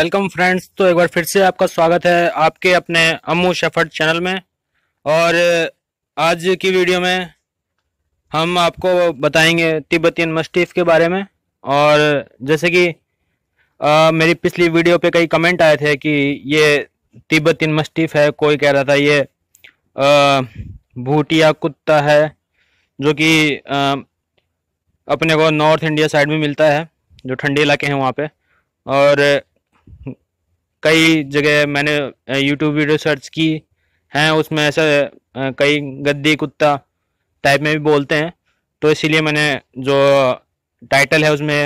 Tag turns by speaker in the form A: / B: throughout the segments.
A: welcome friends तो एक बार फिर से आपका स्वागत है आपके अपने अमू शफर्ट चैनल में और आज की वीडियो में हम आपको बताएंगे तिब्बतियन मस्टिफ के बारे में और जैसे कि आ, मेरी पिछली वीडियो पे कई कमेंट आए थे कि ये तिब्बतियन मस्टिफ है कोई कह रहा था ये भूटिया कुत्ता है जो कि अपने को नॉर्थ इंडिया साइड में मिलता है जो ठंडे इलाके हैं वहाँ पर और कई जगह मैंने यूट्यूब वीडियो सर्च की हैं उसमें ऐसा कई गद्दी कुत्ता टाइप में भी बोलते हैं तो इसीलिए मैंने जो टाइटल है उसमें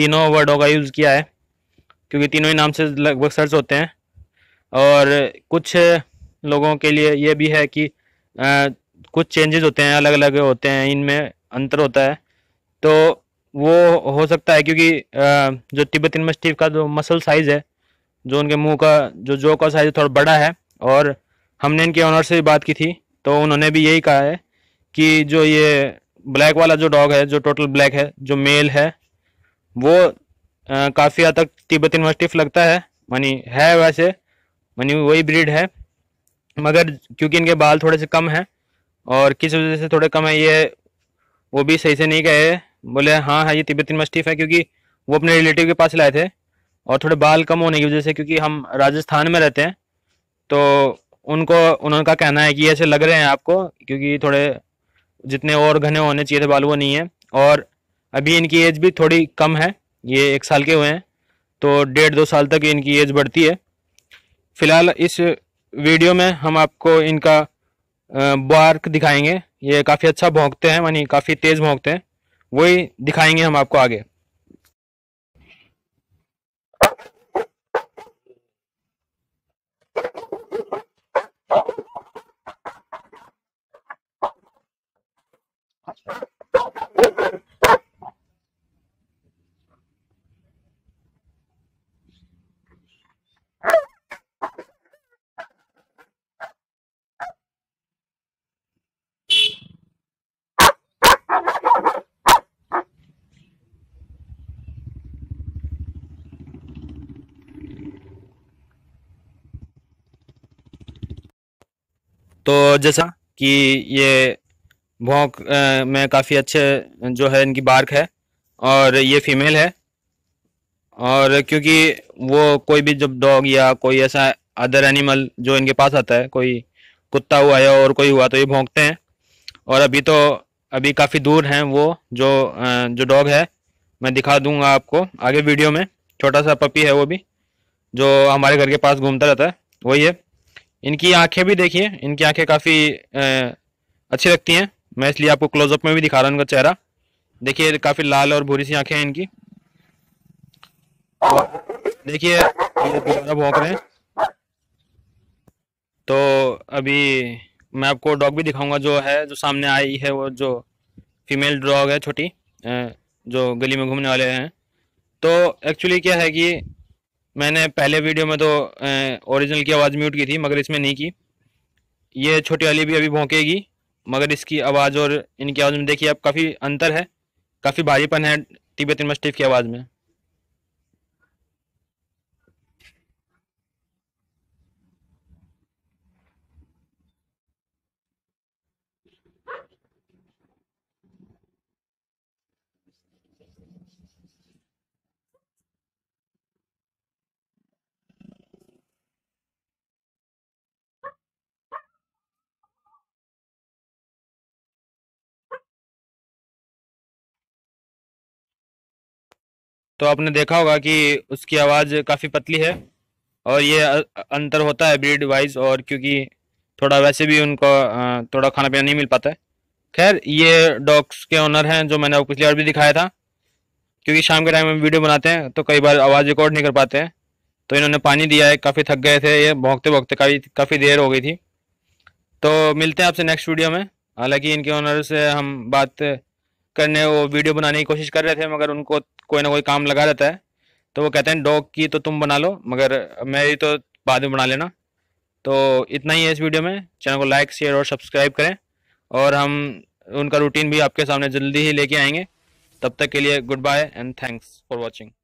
A: तीनों वर्डों का यूज़ किया है क्योंकि तीनों ही नाम से लगभग सर्च होते हैं और कुछ लोगों के लिए ये भी है कि आ, कुछ चेंजेस होते हैं अलग अलग होते हैं इनमें अंतर होता है तो सकता है क्योंकि जो तिब्बतिन मस्टिफ का जो मसल साइज़ है जो उनके मुंह का जो जो का साइज़ थोड़ा बड़ा है और हमने इनके ऑनर से भी बात की थी तो उन्होंने भी यही कहा है कि जो ये ब्लैक वाला जो डॉग है जो टोटल ब्लैक है जो मेल है वो काफ़ी हद तक तिब्बतिन मस्टिफ लगता है मानी है वैसे मानी वही ब्रीड है मगर क्योंकि इनके बाल थोड़े से कम हैं और किस वजह से थोड़े कम है ये वो भी सही से नहीं गए बोले हाँ हाँ ये तिब्बती मस्टिफ है क्योंकि वो अपने रिलेटिव के पास लाए थे और थोड़े बाल कम होने की वजह से क्योंकि हम राजस्थान में रहते हैं तो उनको उनका कहना है कि ऐसे लग रहे हैं आपको क्योंकि थोड़े जितने और घने होने चाहिए थे बाल वो नहीं है और अभी इनकी एज भी थोड़ी कम है ये एक साल के हुए हैं तो डेढ़ दो साल तक इनकी एज बढ़ती है फ़िलहाल इस वीडियो में हम आपको इनका बार्क दिखाएंगे ये काफ़ी अच्छा भोंकते हैं मानी काफ़ी तेज़ भोंकते हैं वही दिखाएंगे हम आपको आगे तो जैसा कि ये भोंक में काफ़ी अच्छे जो है इनकी बार्क है और ये फीमेल है और क्योंकि वो कोई भी जब डॉग या कोई ऐसा अदर एनिमल जो इनके पास आता है कोई कुत्ता हुआ या और कोई हुआ तो ये भोंकते हैं और अभी तो अभी काफ़ी दूर हैं वो जो जो डॉग है मैं दिखा दूंगा आपको आगे वीडियो में छोटा सा पपी है वो भी जो हमारे घर के पास घूमता रहता है वही है इनकी आंखें भी देखिए इनकी आंखें काफ़ी अच्छी लगती हैं मैं इसलिए आपको क्लोजअप में भी दिखा रहा हूँ इनका चेहरा देखिए काफ़ी लाल और भूरी सी आंखें हैं इनकी देखिए ये दोबारा भौंक रहे हैं तो अभी मैं आपको डॉग भी दिखाऊंगा जो है जो सामने आई है वो जो फीमेल डॉग है छोटी जो गली में घूमने वाले हैं तो एक्चुअली क्या है कि मैंने पहले वीडियो में तो ओरिजिनल की आवाज़ म्यूट की थी मगर इसमें नहीं की ये छोटी वाली भी अभी भोंकेगी मगर इसकी आवाज़ और इनकी आवाज़ में देखिए अब काफ़ी अंतर है काफ़ी भारीपन है तिब्बती मस्टिफ की आवाज़ में तो आपने देखा होगा कि उसकी आवाज़ काफ़ी पतली है और ये अंतर होता है ब्रीड वाइज और क्योंकि थोड़ा वैसे भी उनको थोड़ा खाना पीना नहीं मिल पाता है खैर ये डॉग्स के ओनर हैं जो मैंने आपको पिछली बार भी दिखाया था क्योंकि शाम के टाइम में वीडियो बनाते हैं तो कई बार आवाज़ रिकॉर्ड नहीं कर पाते हैं तो इन्होंने पानी दिया है काफ़ी थक गए थे ये भोंगते भोंगते काफ़ी काफ़ी देर हो गई थी तो मिलते हैं आपसे नेक्स्ट वीडियो में हालांकि इनके ओनर से हम बात करने वो वीडियो बनाने की कोशिश कर रहे थे मगर उनको कोई ना कोई काम लगा रहता है तो वो कहते हैं डॉग की तो तुम बना लो मगर मेरी तो बाद में बना लेना तो इतना ही है इस वीडियो में चैनल को लाइक शेयर और सब्सक्राइब करें और हम उनका रूटीन भी आपके सामने जल्दी ही लेके आएंगे तब तक के लिए good bye and thanks for watching